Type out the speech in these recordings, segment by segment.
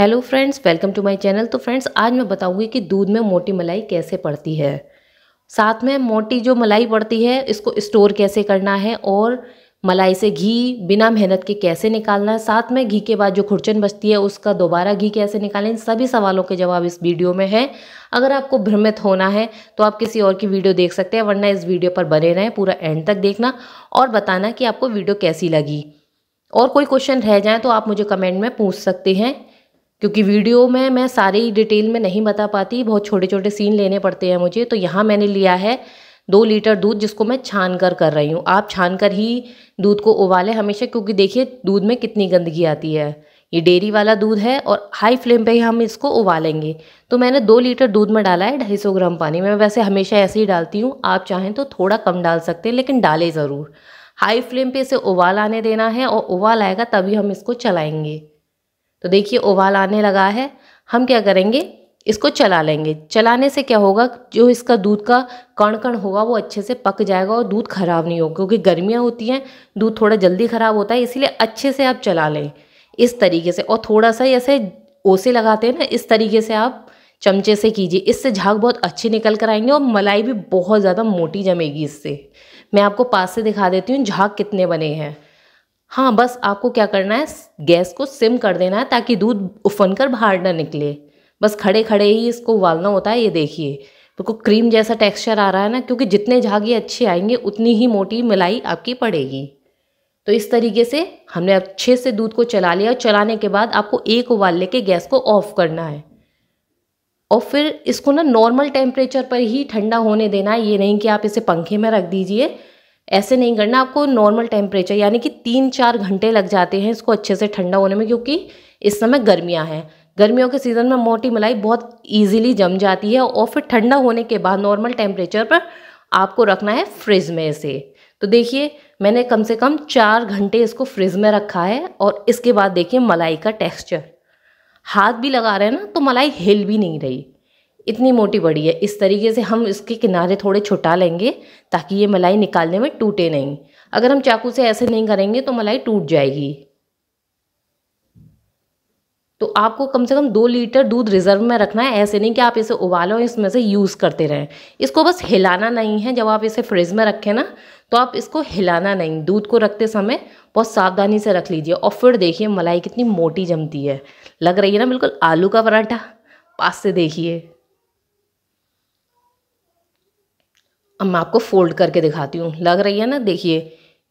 hello friends welcome to my channel तो friends आज मैं बताऊंगी कि दूध में मोटी मलाई कैसे पड़ती है साथ में मोटी जो मलाई पड़ती है इसको स्टोर कैसे करना है और मलाई से घी बिना मेहनत के कैसे निकालना है साथ में घी के बाद जो खुरचन बचती है उसका दोबारा घी कैसे निकालें सभी सवालों के जवाब इस वीडियो में है अगर आपको भ्रमित होना है तो आप किसी और की वीडियो देख सकते हैं वरना इस वीडियो पर बने रहें पूरा एंड तक देखना और बताना कि आपको वीडियो कैसी लगी और कोई क्वेश्चन रह जाए तो आप मुझे कमेंट में पूछ सकते हैं क्योंकि वीडियो में मैं सारी डिटेल में नहीं बता पाती बहुत छोटे छोटे सीन लेने पड़ते हैं मुझे तो यहाँ मैंने लिया है दो लीटर दूध जिसको मैं छान कर कर रही हूँ आप छान कर ही दूध को उबालें हमेशा क्योंकि देखिए दूध में कितनी गंदगी आती है ये डेयरी वाला दूध है और हाई फ्लेम पे ही हम इसको उबालेंगे तो मैंने दो लीटर दूध में डाला है ढाई सौ ग्राम पानी मैं वैसे हमेशा ऐसे ही डालती हूँ आप चाहें तो थोड़ा कम डाल सकते हैं लेकिन डालें ज़रूर हाई फ्लेम पर इसे उबाल आने देना है और उबाल आएगा तभी हम इसको चलाएँगे तो देखिए ओवाल आने लगा है हम क्या करेंगे इसको चला लेंगे चलाने से क्या होगा जो इसका दूध का कण कण होगा वो अच्छे से पक जाएगा और दूध ख़राब नहीं होगा क्योंकि गर्मियाँ होती हैं दूध थोड़ा जल्दी ख़राब होता है इसीलिए अच्छे से आप चला लें इस तरीके से और थोड़ा सा ऐसे ओसे लगाते हैं ना इस तरीके से आप चमचे से कीजिए इससे झाग बहुत अच्छी निकल कर आएंगे और मलाई भी बहुत ज़्यादा मोटी जमेगी इससे मैं आपको पास से दिखा देती हूँ झाग कितने बने हैं हाँ बस आपको क्या करना है गैस को सिम कर देना है ताकि दूध उफन कर बाहर ना निकले बस खड़े खड़े ही इसको उबालना होता है ये देखिए बिल्कुल तो क्रीम जैसा टेक्सचर आ रहा है ना क्योंकि जितने झागे अच्छे आएंगे उतनी ही मोटी मिलाई आपकी पड़ेगी तो इस तरीके से हमने अच्छे से दूध को चला लिया और चलाने के बाद आपको एक उबाल लेके गैस को ऑफ करना है और फिर इसको ना नॉर्मल टेम्परेचर पर ही ठंडा होने देना है ये नहीं कि आप इसे पंखे में रख दीजिए ऐसे नहीं करना आपको नॉर्मल टेम्परेचर यानी कि तीन चार घंटे लग जाते हैं इसको अच्छे से ठंडा होने में क्योंकि इस समय गर्मियाँ हैं गर्मियों के सीज़न में मोटी मलाई बहुत ईजिली जम जाती है और फिर ठंडा होने के बाद नॉर्मल टेम्परेचर पर आपको रखना है फ्रिज में इसे तो देखिए मैंने कम से कम चार घंटे इसको फ्रिज में रखा है और इसके बाद देखिए मलाई का टेक्सचर हाथ भी लगा रहे हैं ना तो मलाई हिल भी नहीं रही इतनी मोटी बड़ी है इस तरीके से हम इसके किनारे थोड़े छुटा लेंगे ताकि ये मलाई निकालने में टूटे नहीं अगर हम चाकू से ऐसे नहीं करेंगे तो मलाई टूट जाएगी तो आपको कम से कम दो लीटर दूध रिजर्व में रखना है ऐसे नहीं कि आप इसे उबालो इसमें से यूज़ करते रहें इसको बस हिलाना नहीं है जब आप इसे फ्रिज में रखें ना तो आप इसको हिलाना नहीं दूध को रखते समय बहुत सावधानी से रख लीजिए और फिर देखिए मलाई कितनी मोटी जमती है लग रही है ना बिल्कुल आलू का पराठा पास से देखिए अब मैं आपको फोल्ड करके दिखाती हूँ लग रही है ना देखिए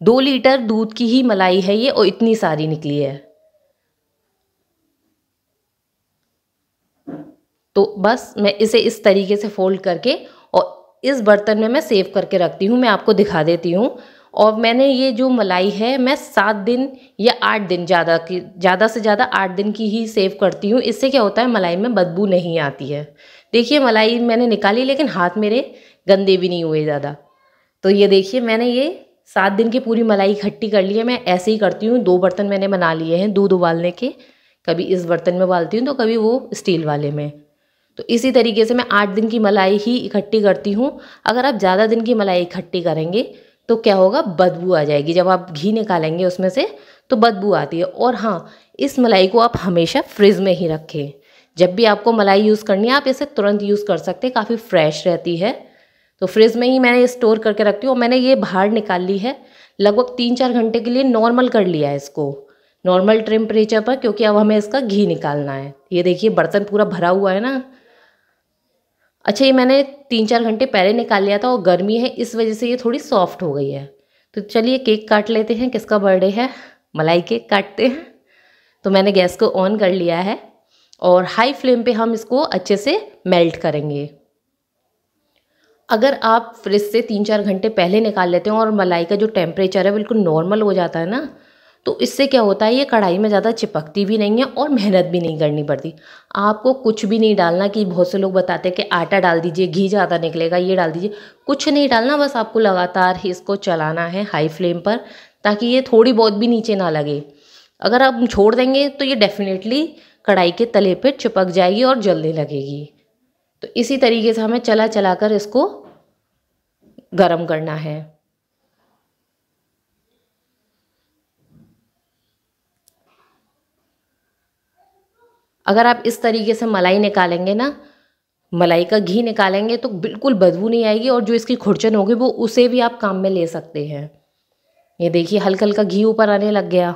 दो लीटर दूध की ही मलाई है ये और इतनी सारी निकली है तो बस मैं इसे इस तरीके से फोल्ड करके और इस बर्तन में मैं सेव करके रखती हूँ मैं आपको दिखा देती हूँ और मैंने ये जो मलाई है मैं सात दिन या आठ दिन ज़्यादा की ज़्यादा से ज़्यादा आठ दिन की ही सेव करती हूँ इससे क्या होता है मलाई में बदबू नहीं आती है देखिए मलाई मैंने निकाली लेकिन हाथ मेरे गंदे भी नहीं हुए ज़्यादा तो ये देखिए मैंने ये सात दिन की पूरी मलाई इकट्ठी कर ली है मैं ऐसे ही करती हूँ दो बर्तन मैंने बना लिए हैं दूध उबालने के कभी इस बर्तन में उबालती हूँ तो कभी वो स्टील वाले में तो इसी तरीके से मैं आठ दिन की मलाई ही इकट्ठी करती हूँ अगर आप ज़्यादा दिन की मलाई इकट्ठी करेंगे तो क्या होगा बदबू आ जाएगी जब आप घी निकालेंगे उसमें से तो बदबू आती है और हाँ इस मलाई को आप हमेशा फ्रिज में ही रखें जब भी आपको मलाई यूज़ करनी है आप इसे तुरंत यूज़ कर सकते हैं काफ़ी फ्रेश रहती है तो फ्रिज में ही मैंने स्टोर करके रखती हूँ और मैंने ये बाहर निकाल ली है लगभग तीन चार घंटे के लिए नॉर्मल कर लिया है इसको नॉर्मल टेम्परेचर पर क्योंकि अब हमें इसका घी निकालना है ये देखिए बर्तन पूरा भरा हुआ है ना अच्छा ये मैंने तीन चार घंटे पहले निकाल लिया था और गर्मी है इस वजह से ये थोड़ी सॉफ्ट हो गई है तो चलिए केक काट लेते हैं किसका बर्थडे है मलाई केक काटते हैं तो मैंने गैस को ऑन कर लिया है और हाई फ्लेम पे हम इसको अच्छे से मेल्ट करेंगे अगर आप फ्रिज से तीन चार घंटे पहले निकाल लेते हो और मलाई का जो टेम्परेचर है बिल्कुल नॉर्मल हो जाता है ना तो इससे क्या होता है ये कढ़ाई में ज़्यादा चिपकती भी नहीं है और मेहनत भी नहीं करनी पड़ती आपको कुछ भी नहीं डालना कि बहुत से लोग बताते हैं कि आटा डाल दीजिए घी ज़्यादा निकलेगा ये डाल दीजिए कुछ नहीं डालना बस आपको लगातार ही इसको चलाना है हाई फ्लेम पर ताकि ये थोड़ी बहुत भी नीचे ना लगे अगर आप छोड़ देंगे तो ये डेफिनेटली कढ़ाई के तले पर चिपक जाएगी और जलने लगेगी तो इसी तरीके से हमें चला चला कर इसको गरम करना है अगर आप इस तरीके से मलाई निकालेंगे ना मलाई का घी निकालेंगे तो बिल्कुल बदबू नहीं आएगी और जो इसकी खुरचन होगी वो उसे भी आप काम में ले सकते हैं ये देखिए हल्का हल्का घी ऊपर आने लग गया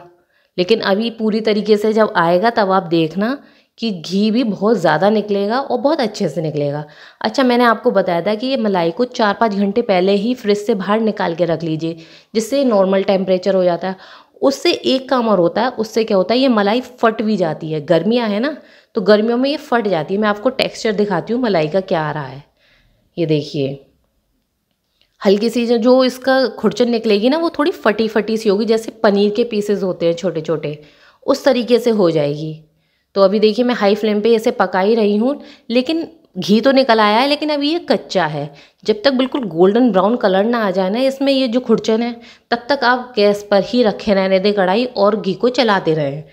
लेकिन अभी पूरी तरीके से जब आएगा तब आप देखना कि घी भी बहुत ज़्यादा निकलेगा और बहुत अच्छे से निकलेगा अच्छा मैंने आपको बताया था कि ये मलाई को चार पाँच घंटे पहले ही फ्रिज से बाहर निकाल के रख लीजिए जिससे नॉर्मल टेम्परेचर हो जाता है उससे एक काम और होता है उससे क्या होता है ये मलाई फट भी जाती है गर्मियाँ है ना तो गर्मियों में ये फट जाती है मैं आपको टेक्स्चर दिखाती हूँ मलाई का क्या आ रहा है ये देखिए हल्की सी जो इसका खुरचन निकलेगी ना वो थोड़ी फटी फटी सी होगी जैसे पनीर के पीसेस होते हैं छोटे छोटे उस तरीके से हो जाएगी तो अभी देखिए मैं हाई फ्लेम पे इसे पका ही रही हूँ लेकिन घी तो निकल आया है लेकिन अभी ये कच्चा है जब तक बिल्कुल गोल्डन ब्राउन कलर ना आ जाए ना इसमें ये जो खुरचन है तब तक आप गैस पर ही रखे रहने दें कढ़ाई और घी को चलाते रहें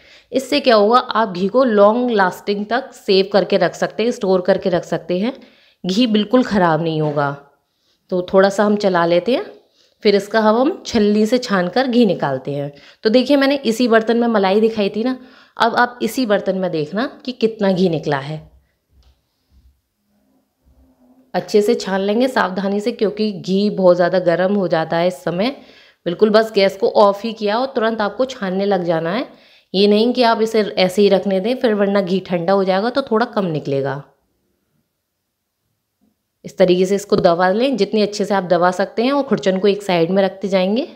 इससे क्या होगा आप घी को लॉन्ग लास्टिंग तक सेव करके रख सकते हैं स्टोर करके रख सकते हैं घी बिल्कुल ख़राब नहीं होगा तो थोड़ा सा हम चला लेते हैं फिर इसका हम छलनी से छान कर घी निकालते हैं तो देखिए मैंने इसी बर्तन में मलाई दिखाई थी ना अब आप इसी बर्तन में देखना कि कितना घी निकला है अच्छे से छान लेंगे सावधानी से क्योंकि घी बहुत ज़्यादा गर्म हो जाता है इस समय बिल्कुल बस गैस को ऑफ ही किया और तुरंत आपको छानने लग जाना है ये नहीं कि आप इसे ऐसे ही रखने दें फिर वरना घी ठंडा हो जाएगा तो थोड़ा कम निकलेगा इस तरीके से इसको दबा लें जितनी अच्छे से आप दबा सकते हैं और खुरचन को एक साइड में रखते जाएंगे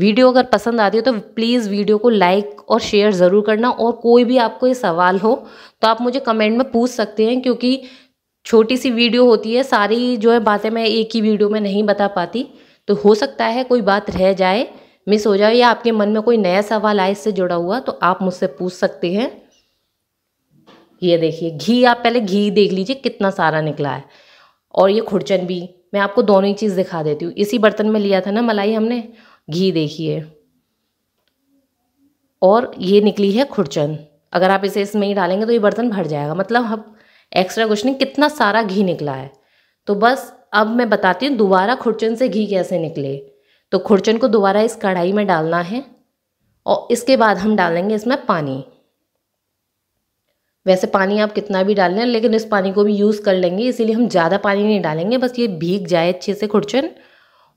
वीडियो अगर पसंद आती हो तो प्लीज़ वीडियो को लाइक और शेयर ज़रूर करना और कोई भी आपको ये सवाल हो तो आप मुझे कमेंट में पूछ सकते हैं क्योंकि छोटी सी वीडियो होती है सारी जो है बातें मैं एक ही वीडियो में नहीं बता पाती तो हो सकता है कोई बात रह जाए मिस हो जाए या आपके मन में कोई नया सवाल आए इससे जुड़ा हुआ तो आप मुझसे पूछ सकते हैं ये देखिए घी आप पहले घी देख लीजिए कितना सारा निकला है और ये खुरचन भी मैं आपको दोनों ही चीज़ दिखा देती हूँ इसी बर्तन में लिया था ना मलाई हमने घी देखिए और ये निकली है खुरचन अगर आप इसे इसमें ही डालेंगे तो ये बर्तन भर जाएगा मतलब हम एक्स्ट्रा कुछ नहीं कितना सारा घी निकला है तो बस अब मैं बताती हूँ दोबारा खुरचन से घी कैसे निकले तो खुरचन को दोबारा इस कढ़ाई में डालना है और इसके बाद हम डालेंगे इसमें पानी वैसे पानी आप कितना भी डाल लें लेकिन इस पानी को भी यूज़ कर लेंगे इसीलिए हम ज़्यादा पानी नहीं डालेंगे बस ये भीग जाए अच्छे से खुरचन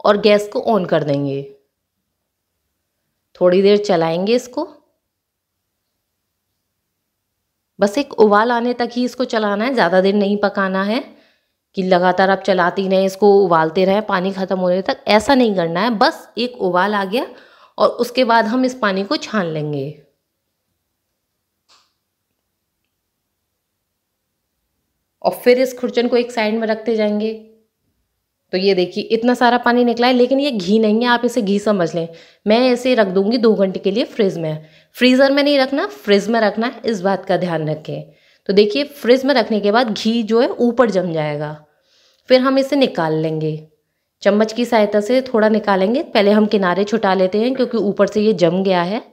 और गैस को ऑन कर देंगे थोड़ी देर चलाएंगे इसको बस एक उबाल आने तक ही इसको चलाना है ज़्यादा देर नहीं पकाना है कि लगातार आप चलाती रहें इसको उबालते रहें पानी ख़त्म होने तक ऐसा नहीं करना है बस एक उबाल आ गया और उसके बाद हम इस पानी को छान लेंगे और फिर इस खुरचन को एक साइड में रखते जाएंगे तो ये देखिए इतना सारा पानी निकला है लेकिन ये घी नहीं है आप इसे घी समझ लें मैं इसे रख दूंगी दो घंटे के लिए फ्रिज में फ्रीज़र में नहीं रखना फ्रिज में रखना है इस बात का ध्यान रखें तो देखिए फ्रिज में रखने के बाद घी जो है ऊपर जम जाएगा फिर हम इसे निकाल लेंगे चम्मच की सहायता से थोड़ा निकालेंगे पहले हम किनारे छुटा लेते हैं क्योंकि ऊपर से ये जम गया है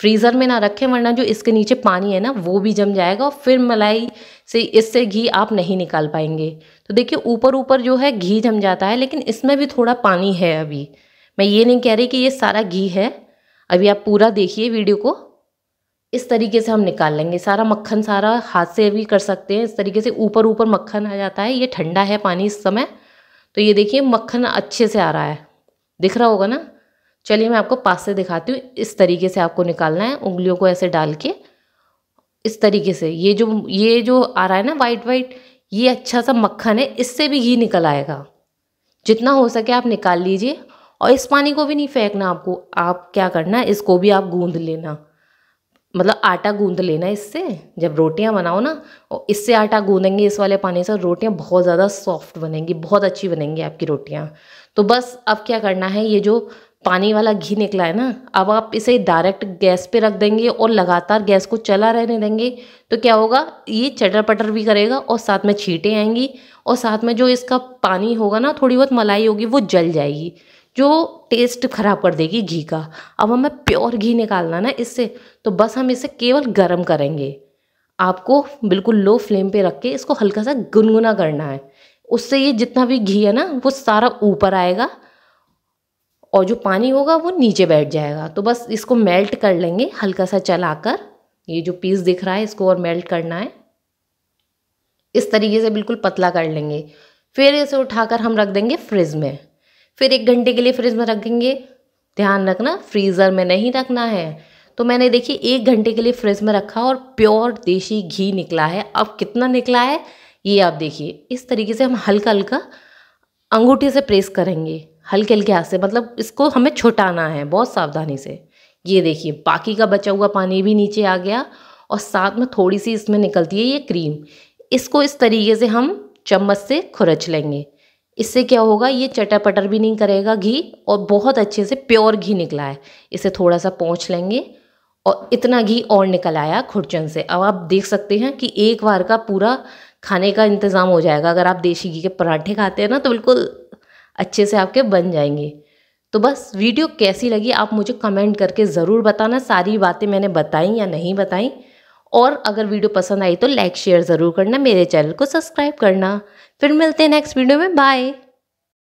फ्रीज़र में ना रखें वरना जो इसके नीचे पानी है ना वो भी जम जाएगा और फिर मलाई से इससे घी आप नहीं निकाल पाएंगे तो देखिए ऊपर ऊपर जो है घी जम जाता है लेकिन इसमें भी थोड़ा पानी है अभी मैं ये नहीं कह रही कि ये सारा घी है अभी आप पूरा देखिए वीडियो को इस तरीके से हम निकाल लेंगे सारा मक्खन सारा हाथ से भी कर सकते हैं इस तरीके से ऊपर ऊपर मक्खन आ जाता है ये ठंडा है पानी इस समय तो ये देखिए मक्खन अच्छे से आ रहा है दिख रहा होगा ना चलिए मैं आपको पास से दिखाती हूँ इस तरीके से आपको निकालना है उंगलियों को ऐसे डाल के इस तरीके से ये जो ये जो आ रहा है ना वाइट वाइट ये अच्छा सा मक्खन है इससे भी घी निकल आएगा जितना हो सके आप निकाल लीजिए और इस पानी को भी नहीं फेंकना आपको आप क्या करना है इसको भी आप गूंद लेना मतलब आटा गूंद लेना इससे जब रोटियां बनाओ ना और इससे आटा गूंदेंगे इस वाले पानी से रोटियां बहुत ज़्यादा सॉफ्ट बनेंगी बहुत अच्छी बनेंगी आपकी रोटियां तो बस अब क्या करना है ये जो पानी वाला घी निकला है ना अब आप इसे डायरेक्ट गैस पे रख देंगे और लगातार गैस को चला रहने देंगे तो क्या होगा ये चटर पटर भी करेगा और साथ में छीटें आएंगी और साथ में जो इसका पानी होगा ना थोड़ी बहुत मलाई होगी वो जल जाएगी जो टेस्ट खराब कर देगी घी का अब हमें प्योर घी निकालना ना इससे तो बस हम इसे केवल गर्म करेंगे आपको बिल्कुल लो फ्लेम पे रख के इसको हल्का सा गुनगुना करना है उससे ये जितना भी घी है ना वो सारा ऊपर आएगा और जो पानी होगा वो नीचे बैठ जाएगा तो बस इसको मेल्ट कर लेंगे हल्का सा चलाकर ये जो पीस दिख रहा है इसको और मेल्ट करना है इस तरीके से बिल्कुल पतला कर लेंगे फिर इसे उठाकर हम रख देंगे फ्रिज में फिर एक घंटे के लिए फ्रिज में रखेंगे ध्यान रखना फ्रीज़र में नहीं रखना है तो मैंने देखिए एक घंटे के लिए फ्रिज में रखा और प्योर देशी घी निकला है अब कितना निकला है ये आप देखिए इस तरीके से हम हल्का हल्का अंगूठे से प्रेस करेंगे हल्के हल्के हाथ से मतलब इसको हमें छुटाना है बहुत सावधानी से ये देखिए बाकी का बचा हुआ पानी भी नीचे आ गया और साथ में थोड़ी सी इसमें निकलती है ये क्रीम इसको इस तरीके से हम चम्मच से खुरच लेंगे इससे क्या होगा ये चटर पटर भी नहीं करेगा घी और बहुत अच्छे से प्योर घी निकला है इसे थोड़ा सा पोंछ लेंगे और इतना घी और निकल आया खुरचन से अब आप देख सकते हैं कि एक बार का पूरा खाने का इंतज़ाम हो जाएगा अगर आप देसी घी के पराठे खाते हैं ना तो बिल्कुल अच्छे से आपके बन जाएंगे तो बस वीडियो कैसी लगी आप मुझे कमेंट करके ज़रूर बताना सारी बातें मैंने बताई या नहीं बताई और अगर वीडियो पसंद आई तो लाइक शेयर ज़रूर करना मेरे चैनल को सब्सक्राइब करना फिर मिलते हैं नेक्स्ट वीडियो में बाय